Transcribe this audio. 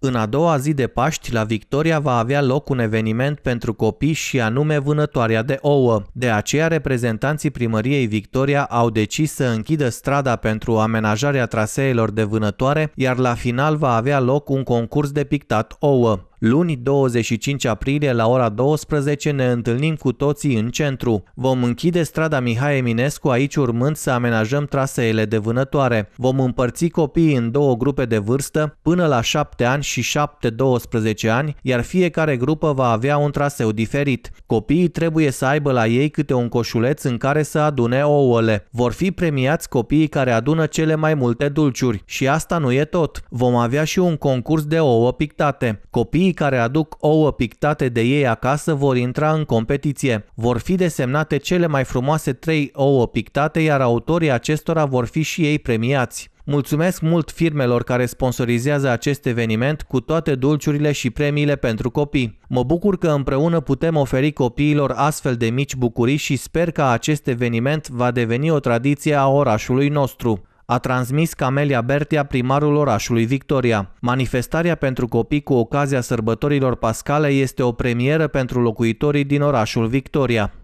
În a doua zi de Paști, la Victoria va avea loc un eveniment pentru copii și anume vânătoarea de ouă. De aceea, reprezentanții primăriei Victoria au decis să închidă strada pentru amenajarea traseelor de vânătoare, iar la final va avea loc un concurs de pictat ouă. Luni 25 aprilie la ora 12 ne întâlnim cu toții în centru. Vom închide strada Mihai Eminescu aici urmând să amenajăm traseele de vânătoare. Vom împărți copiii în două grupe de vârstă până la 7 ani și 7-12 ani, iar fiecare grupă va avea un traseu diferit. Copiii trebuie să aibă la ei câte un coșuleț în care să adune ouăle. Vor fi premiați copiii care adună cele mai multe dulciuri. Și asta nu e tot. Vom avea și un concurs de ouă pictate. Copiii copiii care aduc ouă pictate de ei acasă vor intra în competiție. Vor fi desemnate cele mai frumoase trei ouă pictate, iar autorii acestora vor fi și ei premiați. Mulțumesc mult firmelor care sponsorizează acest eveniment cu toate dulciurile și premiile pentru copii. Mă bucur că împreună putem oferi copiilor astfel de mici bucurii și sper că acest eveniment va deveni o tradiție a orașului nostru a transmis Camelia Bertia, primarul orașului Victoria. Manifestarea pentru copii cu ocazia sărbătorilor pascale este o premieră pentru locuitorii din orașul Victoria.